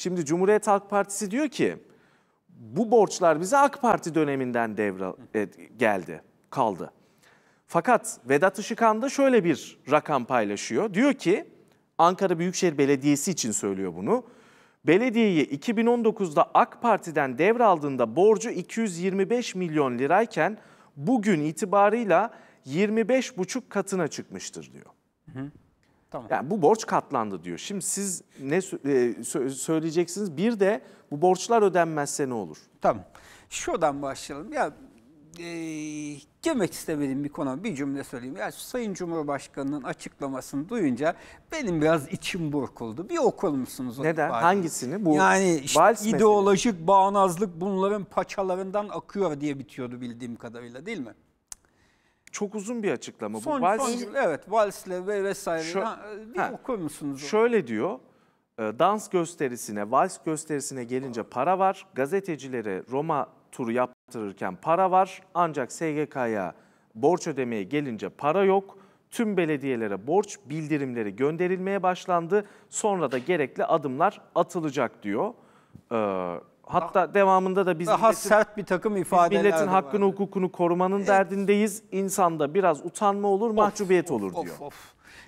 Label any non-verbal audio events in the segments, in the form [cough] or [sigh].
Şimdi Cumhuriyet Halk Partisi diyor ki bu borçlar bize AK Parti döneminden devre geldi, kaldı. Fakat Vedat Işıkhan da şöyle bir rakam paylaşıyor. Diyor ki Ankara Büyükşehir Belediyesi için söylüyor bunu. Belediyeyi 2019'da AK Parti'den devraldığında borcu 225 milyon lirayken bugün itibarıyla 25,5 katına çıkmıştır diyor. Hı hı. Tamam. Yani bu borç katlandı diyor. Şimdi siz ne e, söyleyeceksiniz? Bir de bu borçlar ödenmezse ne olur? Tamam. Şuradan başlayalım. Ya e, girmek istemediğim bir konu bir cümle söyleyeyim. Ya Sayın Cumhurbaşkanı'nın açıklamasını duyunca benim biraz içim burkuldu. Bir okur musunuz? Neden? Bari? Hangisini? Bu yani işte ideolojik meselesi. bağnazlık bunların paçalarından akıyor diye bitiyordu bildiğim kadarıyla değil mi? çok uzun bir açıklama son, bu. Vals, son, evet, valsle ve vesaire. Şö, ha, e, ha, okur musunuz? Şöyle diyor, e, dans gösterisine, vals gösterisine gelince para var. Gazetecilere Roma turu yaptırırken para var. Ancak SGK'ya borç ödemeye gelince para yok. Tüm belediyelere borç bildirimleri gönderilmeye başlandı. Sonra da gerekli adımlar atılacak diyor. Ee, hatta devamında da biz daha milletin, sert bir takım ifadeler milletin hakkını var. hukukunu korumanın evet. derdindeyiz. İnsanda biraz utanma olur, of, mahcubiyet of, olur of, diyor. Of.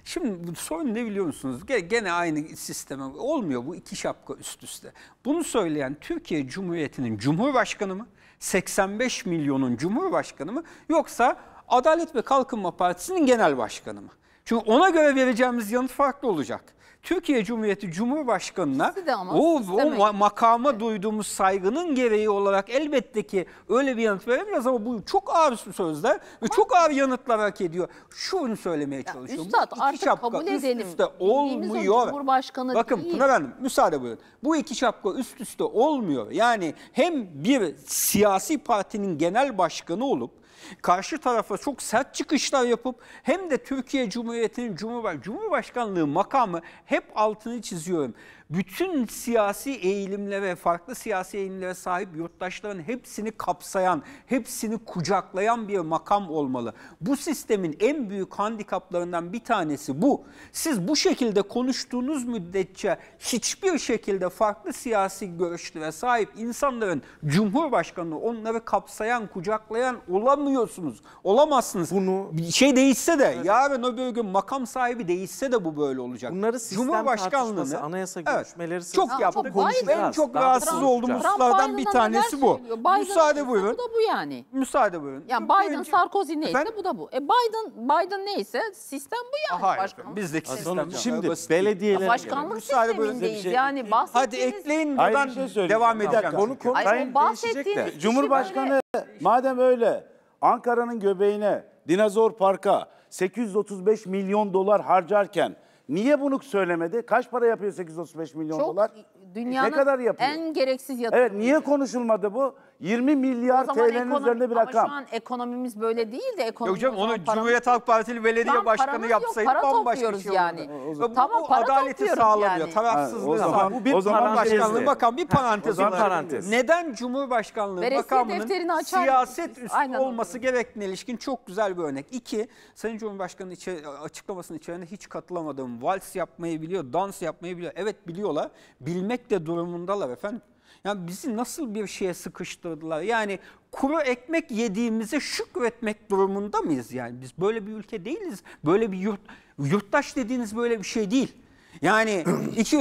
Şimdi sorun ne biliyor musunuz? Gene aynı sisteme olmuyor bu iki şapka üst üste. Bunu söyleyen Türkiye Cumhuriyeti'nin Cumhurbaşkanı mı? 85 milyonun Cumhurbaşkanı mı? Yoksa Adalet ve Kalkınma Partisi'nin genel başkanı mı? Çünkü ona göre vereceğimiz yanıt farklı olacak. Türkiye Cumhuriyeti Cumhurbaşkanı'na o, o makama evet. duyduğumuz saygının gereği olarak elbette ki öyle bir yanıt veremez ama bu çok ağır sözler ve çok ağır yanıtlar hak ediyor. Şunu söylemeye çalışıyorum. Üstad bu iki artık şapka kabul üst edelim. üste olmuyor. Cumhurbaşkanı Bakın değil. Pınar Hanım müsaade buyurun. Bu iki şapka üst üste olmuyor. Yani hem bir siyasi partinin genel başkanı olup karşı tarafa çok sert çıkışlar yapıp hem de Türkiye Cumhuriyeti'nin Cumhurbaş Cumhurbaşkanlığı makamı hep altını çiziyorum bütün siyasi eğilimle ve farklı siyasi eğilimlere sahip yurttaşların hepsini kapsayan, hepsini kucaklayan bir makam olmalı. Bu sistemin en büyük handikaplarından bir tanesi bu. Siz bu şekilde konuştuğunuz müddetçe hiçbir şekilde farklı siyasi görüşlere sahip insanların Cumhurbaşkanı onları kapsayan, kucaklayan olamıyorsunuz. Olamazsınız. Bunu şey değişse de evet. yarın öbür gün makam sahibi değişse de bu böyle olacak. Bunları sistem Cumhurbaşkanlığını, anayasa evet, Görüşmeleri çok ha, yaptık. Çok en çok rahatsız Trump, olduğum hususlardan bir tanesi bu. Müsaade buyurun. Bu da bu yani. Müsaade buyurun. Yani Biden, önce... Sarkozy neyse Efendim? bu da bu. E Biden Biden neyse sistem bu yani. Hayır, Başkan. bizdeki sistem. Şimdi belediyeler. Başkanlık sistemindeyiz şey. yani. Hadi ekleyin buradan şey devam edelim. Konu, konu, Hayır, bahsettiğiniz Cumhurbaşkanı madem öyle Ankara'nın göbeğine Dinozor Park'a 835 milyon dolar harcarken Niye bunu söylemedi? Kaç para yapıyor 835 milyon Çok dolar? E, dünyanın ne kadar yapıyor? en gereksiz yatırımı. Evet niye konuşulmadı bu? 20 milyar O zaman TL'nin üzerinde bir rakam. Ama şu an ekonomimiz böyle değil de ekonomi. Yok canım onu zaman paramız- Cumhuriyet Halk Partili Belediye Lan paramız Başkanı yok, yapsaydı para bambaşka bir şey yani. yani. Bu, Tamam, bu para adaleti topluyoruz sağlamıyor. yani. Ha, o zaman- Bu bir o zaman parantezdi. Cumhurbaşkanlığı bakan bir parantez. zaman parantez. Neden Cumhurbaşkanlığı Veresiye bakanlığının siyaset mısınız? üstü Aynen olması gerektiğine ilişkin çok güzel bir örnek. İki, Sayın Cumhurbaşkanı'nın içe- açıklamasının içerisinde hiç katılamadığım vals yapmayı biliyor, dans yapmayı biliyor. Evet biliyorlar. Bilmek de durumundalar efendim. Ya bizi nasıl bir şeye sıkıştırdılar? Yani kuru ekmek yediğimize şükretmek durumunda mıyız yani? Biz böyle bir ülke değiliz. Böyle bir yurt, yurttaş dediğiniz böyle bir şey değil. Yani [clears throat] iki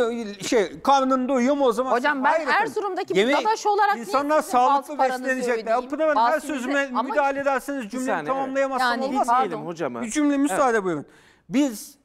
şey karnın doyuyor mu o zaman? Hocam ben Hayır, Erzurum'daki yemeği, bir dadaş olarak insanlar sağlıklı beslenecekler. Pınar Hanım her sözüme ama müdahale ederseniz cümlemi tamamlayamazsam yani, olmaz. Pardon. Hocam, bir cümle müsaade evet. buyurun. Biz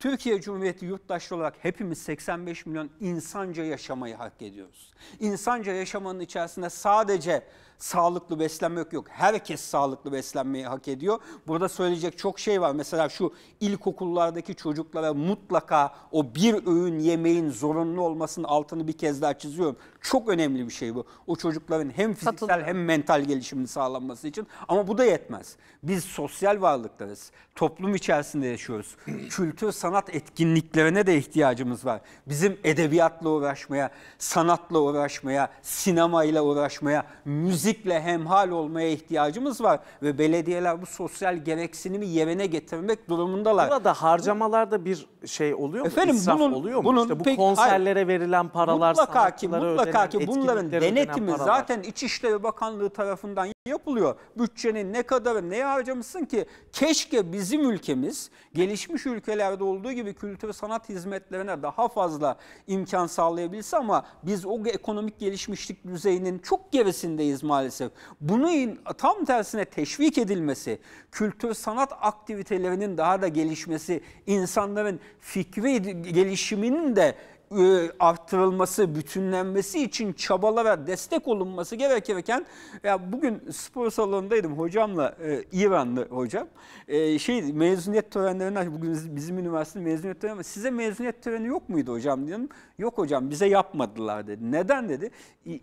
Türkiye Cumhuriyeti yurttaşları olarak hepimiz 85 milyon insanca yaşamayı hak ediyoruz. İnsanca yaşamanın içerisinde sadece sağlıklı beslenmek yok. Herkes sağlıklı beslenmeyi hak ediyor. Burada söyleyecek çok şey var. Mesela şu ilkokullardaki çocuklara mutlaka o bir öğün yemeğin zorunlu olmasının altını bir kez daha çiziyorum. Çok önemli bir şey bu. O çocukların hem fiziksel Katıldım. hem mental gelişimini sağlanması için. Ama bu da yetmez. Biz sosyal varlıklarız. Toplum içerisinde yaşıyoruz. [clears throat] Kültür sanat etkinliklerine de ihtiyacımız var. Bizim edebiyatla uğraşmaya, sanatla uğraşmaya, sinemayla uğraşmaya, müzik müzikle hemhal olmaya ihtiyacımız var ve belediyeler bu sosyal gereksinimi yerine getirmek durumundalar. Burada harcamalarda bir şey oluyor mu? Efendim İsraf bunun, oluyor mu? Bunun işte bu pek, konserlere hayır, verilen paralar, mutlaka ki, mutlaka ödenen, ki bunların denetimi zaten İçişleri Bakanlığı tarafından yapılıyor. Bütçenin ne kadar neye harcamışsın ki? Keşke bizim ülkemiz gelişmiş ülkelerde olduğu gibi kültür sanat hizmetlerine daha fazla imkan sağlayabilse ama biz o ekonomik gelişmişlik düzeyinin çok gerisindeyiz maalesef. Bunun tam tersine teşvik edilmesi, kültür sanat aktivitelerinin daha da gelişmesi, insanların fikri gelişiminin de e, artırılması, bütünlenmesi için çabalara destek olunması gerekirken ya bugün spor salonundaydım hocamla, e, İranlı hocam. E, şey mezuniyet törenlerinden, bugün bizim üniversite mezuniyet töreni size mezuniyet töreni yok muydu hocam dedim. Yok hocam bize yapmadılar dedi. Neden dedi?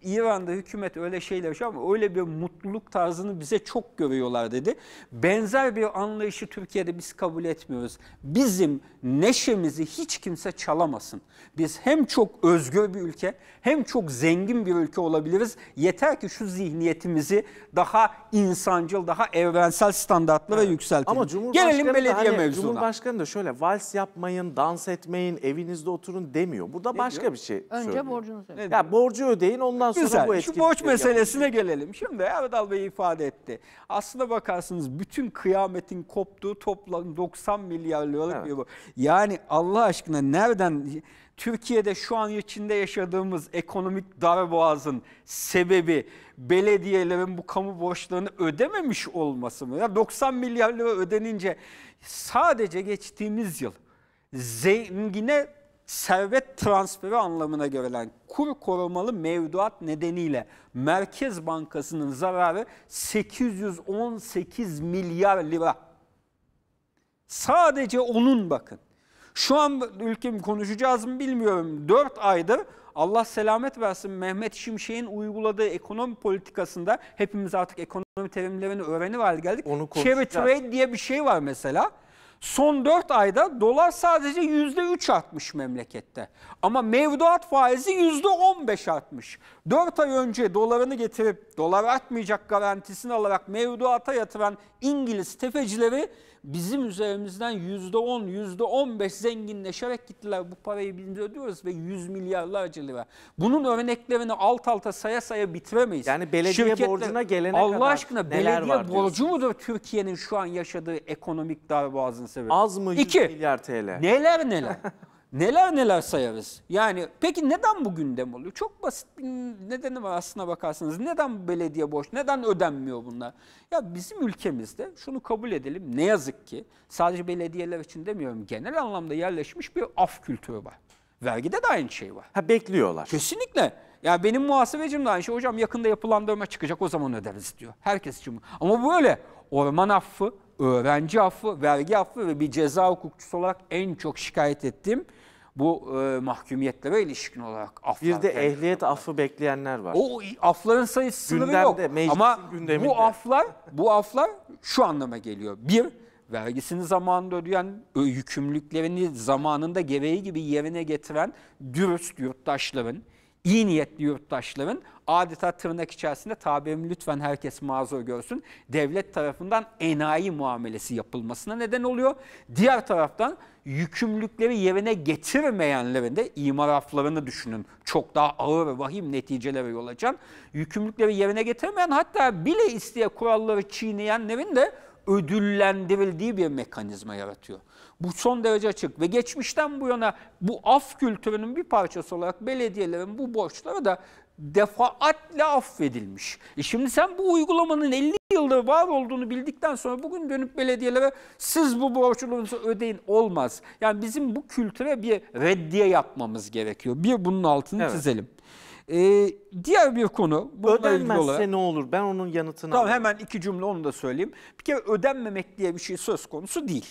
İran'da hükümet öyle şeyler şey ama öyle bir mutluluk tarzını bize çok görüyorlar dedi. Benzer bir anlayışı Türkiye'de biz kabul etmiyoruz. Bizim neşemizi hiç kimse çalamasın. Biz hem çok özgür bir ülke hem çok zengin bir ülke olabiliriz. Yeter ki şu zihniyetimizi daha insancıl, daha evrensel standartlı evet. ve yükseltelim. Ama Cumhurbaşkanı Gelelim belediye hani, mevzuna. Cumhurbaşkanı da şöyle vals yapmayın, dans etmeyin, evinizde oturun demiyor. Bu da ne başka diyor? bir şey Önce söylüyor. borcunuzu ödeyin. Ya borcu ödeyin ondan sonra Güzel. bu etkinlik. Şu borç meselesine yapalım. gelelim. Şimdi Erdal Bey ifade etti. Aslına bakarsınız bütün kıyametin koptuğu toplam 90 milyar liralık evet. bir bu. Yani Allah aşkına nereden Türkiye'de şu an içinde yaşadığımız ekonomik darboğazın sebebi belediyelerin bu kamu borçlarını ödememiş olması mı? Ya 90 milyar lira ödenince sadece geçtiğimiz yıl zengine servet transferi anlamına görülen kur korumalı mevduat nedeniyle Merkez Bankası'nın zararı 818 milyar lira. Sadece onun bakın şu an ülkem konuşacağız mı bilmiyorum. 4 ayda Allah selamet versin Mehmet Şimşek'in uyguladığı ekonomi politikasında hepimiz artık ekonomi terimlerini öğreniverdi geldik. Onu Carry trade diye bir şey var mesela. Son 4 ayda dolar sadece %3 artmış memlekette. Ama mevduat faizi %15 artmış. 4 ay önce dolarını getirip dolar artmayacak garantisini alarak mevduata yatıran İngiliz tefecileri bizim üzerimizden yüzde on, yüzde on beş zenginleşerek gittiler. Bu parayı biz ödüyoruz ve yüz milyarlarca lira. Bunun örneklerini alt alta saya saya bitiremeyiz. Yani belediye Şirketler, borcuna gelene Allah kadar Allah aşkına belediye borcu diyorsun? mudur Türkiye'nin şu an yaşadığı ekonomik darboğazın sebebi? Az mı 100 İki, milyar TL? Neler neler. [laughs] Neler neler sayarız. Yani peki neden bu gündem oluyor? Çok basit bir nedeni var aslına bakarsanız. Neden belediye borç? Neden ödenmiyor bunlar? Ya bizim ülkemizde şunu kabul edelim. Ne yazık ki sadece belediyeler için demiyorum. Genel anlamda yerleşmiş bir af kültürü var. Vergide de aynı şey var. Ha bekliyorlar. Kesinlikle. Ya benim muhasebecim de aynı şey. Hocam yakında yapılandırma çıkacak o zaman öderiz diyor. Herkes için. Ama böyle orman affı, öğrenci affı, vergi affı ve bir ceza hukukçusu olarak en çok şikayet ettiğim bu e, mahkumiyetlere ilişkin olarak aflar. Bir de ehliyet var. affı bekleyenler var. O afların sayısı sınırı yok. Ama gündeminde. bu aflar bu aflar şu anlama geliyor. Bir, vergisini zamanında ödeyen, yükümlülüklerini zamanında gereği gibi yerine getiren dürüst yurttaşların, iyi niyetli yurttaşların adeta tırnak içerisinde tabirimi lütfen herkes mazur görsün. Devlet tarafından enayi muamelesi yapılmasına neden oluyor. Diğer taraftan yükümlülükleri yerine getirmeyenlerin de imar aflarını düşünün. Çok daha ağır ve vahim neticelere yol açan. Yükümlülükleri yerine getirmeyen hatta bile isteye kuralları çiğneyenlerin de ödüllendirildiği bir mekanizma yaratıyor. Bu son derece açık ve geçmişten bu yana bu af kültürünün bir parçası olarak belediyelerin bu borçları da defaatle affedilmiş. E şimdi sen bu uygulamanın 50 yıldır var olduğunu bildikten sonra bugün dönüp belediyelere siz bu borçlarınızı ödeyin olmaz. Yani bizim bu kültüre bir reddiye yapmamız gerekiyor. Bir bunun altını evet. çizelim. Ee, diğer bir konu. Ödenmezse olarak, ne olur? Ben onun yanıtını Tamam hemen iki cümle onu da söyleyeyim. Bir kere ödenmemek diye bir şey söz konusu değil.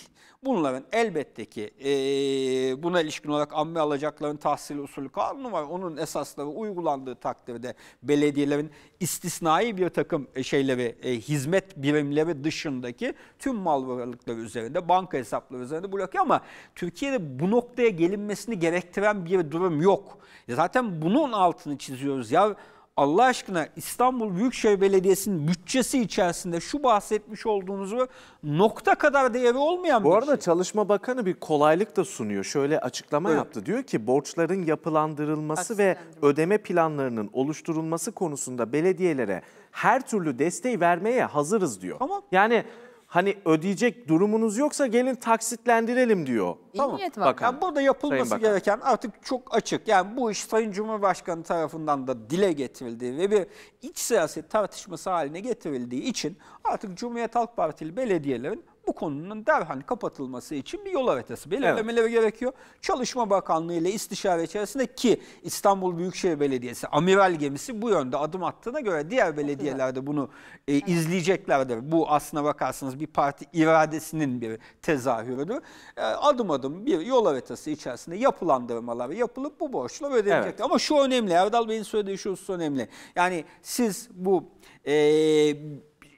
Bunların elbette ki e, buna ilişkin olarak amme alacakların tahsil usulü kanunu var. Onun esasları uygulandığı takdirde belediyelerin istisnai bir takım e, şeyleri, e, hizmet birimleri dışındaki tüm mal varlıkları üzerinde, banka hesapları üzerinde bloke ama Türkiye'de bu noktaya gelinmesini gerektiren bir durum yok. E, zaten bunun altını çiziyoruz ya. Allah aşkına İstanbul Büyükşehir Belediyesi'nin bütçesi içerisinde şu bahsetmiş olduğunuzu nokta kadar değeri olmayan Bu arada şey. Çalışma Bakanı bir kolaylık da sunuyor. Şöyle açıklama evet. yaptı. Diyor ki borçların yapılandırılması ve ödeme planlarının oluşturulması konusunda belediyelere her türlü desteği vermeye hazırız diyor. Tamam. Yani hani ödeyecek durumunuz yoksa gelin taksitlendirelim diyor. tamam. niyet Bakan. Yani burada yapılması gereken artık çok açık. Yani bu iş Sayın Cumhurbaşkanı tarafından da dile getirildiği ve bir iç siyaset tartışması haline getirildiği için artık Cumhuriyet Halk Partili belediyelerin bu konunun derhal hani kapatılması için bir yol haritası belirlemeleri evet. gerekiyor. Çalışma Bakanlığı ile istişare içerisinde ki İstanbul Büyükşehir Belediyesi amiral gemisi bu yönde adım attığına göre diğer belediyelerde bunu e, evet. izleyeceklerdir. Bu aslına bakarsınız bir parti iradesinin bir tezahürüdür. E, adım adım bir yol haritası içerisinde yapılandırmalar yapılıp bu borçlar ödenecektir. Evet. Ama şu önemli Erdal Bey'in söylediği şu önemli. Yani siz bu e,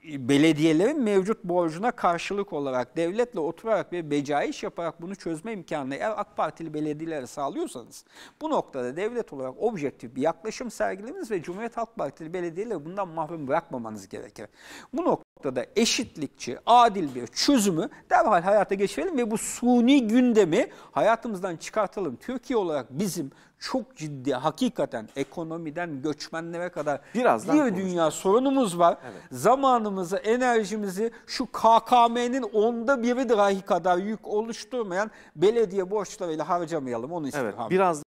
belediyelerin mevcut borcuna karşılık olarak devletle oturarak bir becaiş yaparak bunu çözme imkanını eğer AK Partili belediyelere sağlıyorsanız bu noktada devlet olarak objektif bir yaklaşım sergilemeniz ve Cumhuriyet Halk Partili belediyeleri bundan mahrum bırakmamanız gerekir. Bu noktada eşitlikçi, adil bir çözümü derhal hayata geçirelim ve bu suni gündemi hayatımızdan çıkartalım. Türkiye olarak bizim çok ciddi hakikaten ekonomiden göçmenlere kadar Birazdan bir dünya sorunumuz var. Evet. Zamanımızı, enerjimizi şu KKM'nin onda biri dahi kadar yük oluşturmayan belediye borçlarıyla harcamayalım onu istiyorum. Evet, biraz